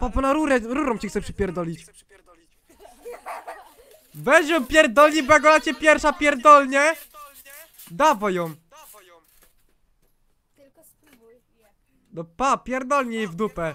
Papo na rurę, rurą cię chcę przypierdolić. Weź ją pierdolni, bo gola cię pierwsza pierdolnie. Dawaj ją. No pa, pierdolnij jej w dupę.